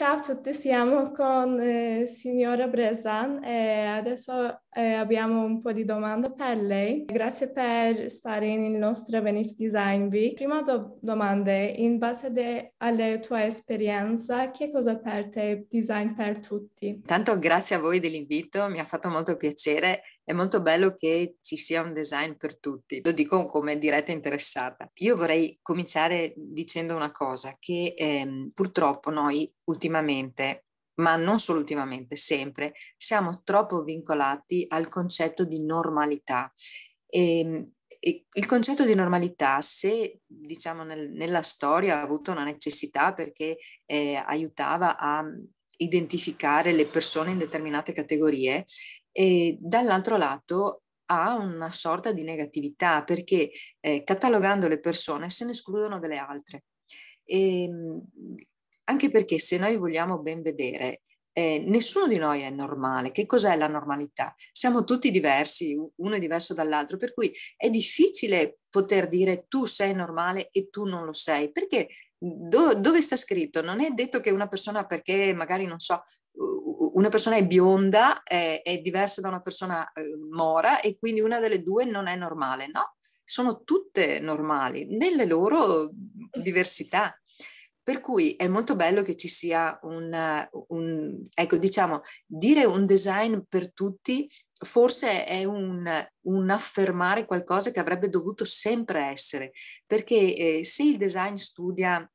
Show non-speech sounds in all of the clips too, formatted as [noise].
Ciao a tutti, siamo con eh, signora Bresan e adesso eh, abbiamo un po' di domande per lei. Grazie per stare nel nostro Venice Design Week. Prima do- domanda, in base de- alla tua esperienza, che cosa per te design per tutti? Tanto grazie a voi dell'invito, mi ha fatto molto piacere è molto bello che ci sia un design per tutti. Lo dico come diretta interessata. Io vorrei cominciare dicendo una cosa che ehm, purtroppo noi ultimamente ma non solo ultimamente, sempre, siamo troppo vincolati al concetto di normalità. E, ehm, e il concetto di normalità, se diciamo nel, nella storia ha avuto una necessità perché eh, aiutava a identificare le persone in determinate categorie, e dall'altro lato ha una sorta di negatività perché eh, catalogando le persone se ne escludono delle altre. E, ehm, anche perché se noi vogliamo ben vedere, eh, nessuno di noi è normale. Che cos'è la normalità? Siamo tutti diversi, uno è diverso dall'altro, per cui è difficile poter dire tu sei normale e tu non lo sei, perché mm, do, dove sta scritto? Non è detto che una persona perché magari non so, una persona è bionda, è, è diversa da una persona eh, mora e quindi una delle due non è normale, no? Sono tutte normali nelle loro diversità. Per cui è molto bello che ci sia un, un ecco diciamo, dire un design per tutti forse è un, un, affermare qualcosa che avrebbe dovuto sempre essere, perché eh, se il design studia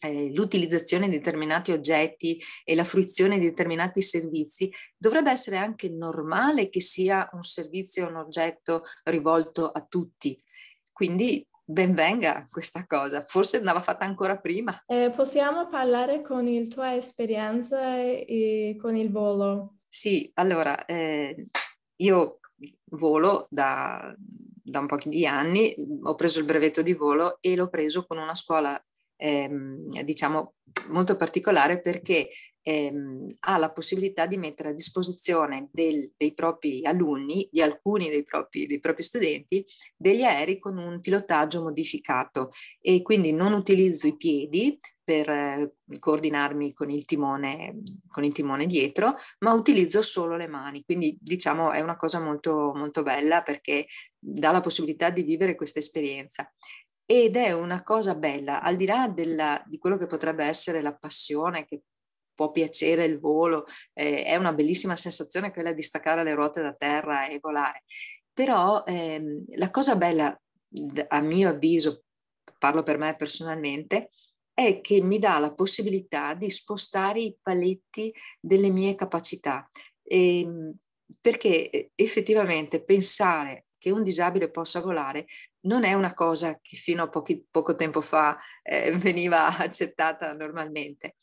eh, l'utilizzazione di determinati oggetti e la fruizione di determinati servizi, dovrebbe essere anche normale che sia un servizio, un oggetto rivolto a tutti. Quindi benvenga questa cosa, forse andava fatta ancora prima. Eh, possiamo parlare con la tua esperienza e con il volo? Sì, allora, eh, io volo da, da un po' di anni, ho preso il brevetto di volo e l'ho preso con una scuola ehm, diciamo, molto particolare perché ehm, ha la possibilità di mettere a disposizione del, dei propri alunni, di alcuni dei propri, dei propri, studenti, degli aerei con un pilotaggio modificato e quindi non utilizzo i piedi per eh, coordinarmi con il, timone, con il, timone, dietro, ma utilizzo solo le mani. Quindi diciamo è una cosa molto, molto bella perché dà la possibilità di vivere questa esperienza. Ed è una cosa bella, al di là della, di quello che potrebbe essere la passione, che può piacere il volo, eh, è una bellissima sensazione quella di staccare le ruote da terra e volare. Però ehm, la cosa bella, a mio avviso, parlo per me personalmente, è che mi dà la possibilità di spostare i paletti delle mie capacità. Ehm, e, perché effettivamente pensare che un disabile possa volare non è una cosa che fino a pochi, poco tempo fa eh, veniva [laughs] accettata normalmente.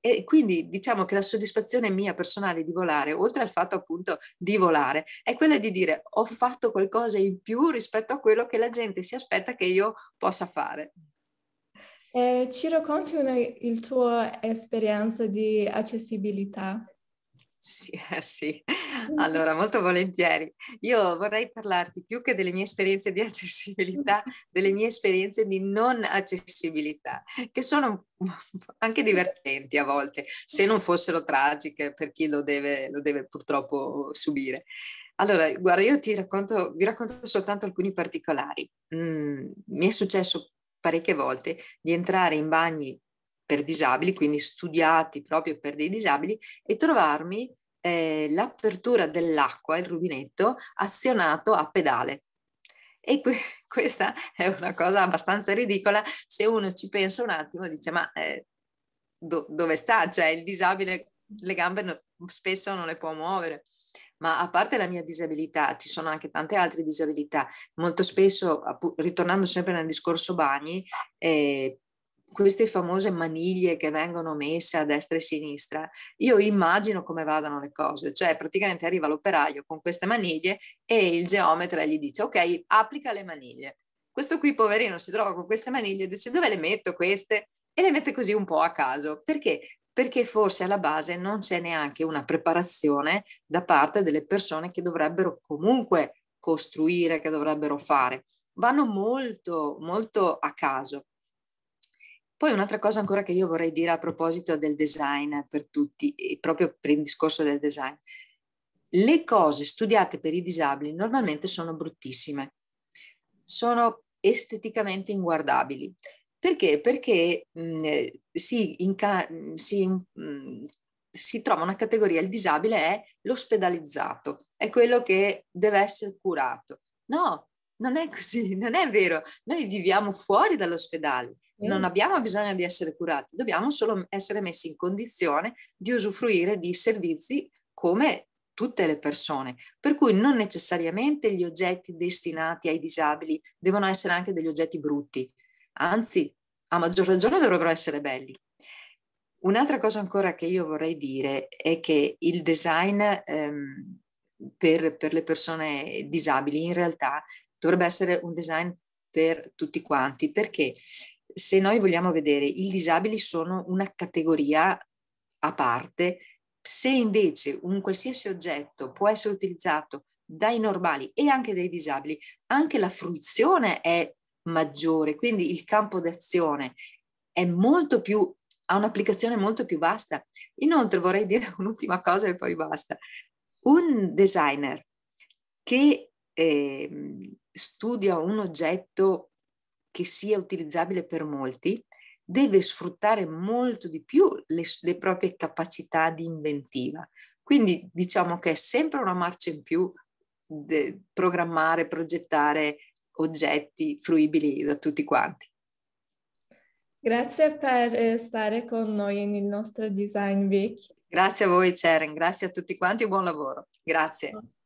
E quindi diciamo che la soddisfazione mia personale di volare, oltre al fatto appunto di volare, è quella di dire ho fatto qualcosa in più rispetto a quello che la gente si aspetta che io possa fare. Eh, ci racconti una, il tuo esperienza di accessibilità? Sì, [laughs] eh sì, allora molto volentieri. Io vorrei parlarti più che delle mie esperienze di [laughs] accessibilità, delle mie esperienze di non accessibilità, che sono [laughs] anche divertenti a volte, se non fossero tragiche per chi lo deve, lo deve purtroppo subire. Allora, guarda, io ti racconto, vi racconto soltanto alcuni particolari. Mm, mi è successo parecchie volte di entrare in bagni per disabili, quindi studiati proprio per dei disabili, e trovarmi eh, l'apertura dell'acqua, il rubinetto, azionato a pedale. E que- [laughs] questa è una cosa abbastanza ridicola, se uno ci pensa un attimo dice ma eh, do- dove sta? Cioè il disabile le gambe no- spesso non le può muovere ma a parte la mia disabilità ci sono anche tante altre disabilità. Molto spesso, ritornando sempre nel discorso bagni, eh, queste famose maniglie che vengono messe a destra e a sinistra, io immagino come vadano le cose, cioè praticamente arriva l'operaio con queste maniglie e il geometra gli dice ok, applica le maniglie. Questo qui poverino si trova con queste maniglie e dice dove le metto queste? E le mette così un po' a caso, perché? Perché forse alla base non c'è neanche una preparazione da parte delle persone che dovrebbero comunque costruire, che dovrebbero fare. Vanno molto, molto a caso poi un'altra cosa ancora che io vorrei dire a proposito del design per tutti, proprio per il discorso del design. Le cose studiate per i disabili normalmente sono bruttissime, sono esteticamente inguardabili. Perché? Perché mh, mm, eh, si, inca- mm, si, mh, mm, si trova una categoria, il disabile è l'ospedalizzato, è quello che deve essere curato. No, non è così, [laughs] non è vero. Noi viviamo fuori dall'ospedale, mm. non abbiamo bisogno di essere curati, dobbiamo solo essere messi in condizione di usufruire di servizi come tutte le persone, per cui non necessariamente gli oggetti destinati ai disabili devono essere anche degli oggetti brutti, anzi a maggior ragione dovrebbero essere belli. Un'altra cosa ancora che io vorrei dire è che il design ehm, per, per, le persone disabili in realtà dovrebbe essere un design per tutti quanti, perché se noi vogliamo vedere i disabili sono una categoria a parte, se invece un qualsiasi oggetto può essere utilizzato dai normali e anche dai disabili, anche la fruizione è maggiore, quindi il campo d'azione è molto più ha un'applicazione molto più vasta. Inoltre vorrei dire [laughs] un'ultima cosa e poi basta. Un designer che eh, studia un oggetto che sia utilizzabile per molti, deve sfruttare molto di più le, le proprie capacità di inventiva. Quindi diciamo che è sempre una marcia in più de, programmare, progettare oggetti fruibili da tutti quanti. Grazie per eh, stare con noi nel nostro Design Week. Grazie a voi Ceren, grazie a tutti quanti e buon lavoro. Grazie.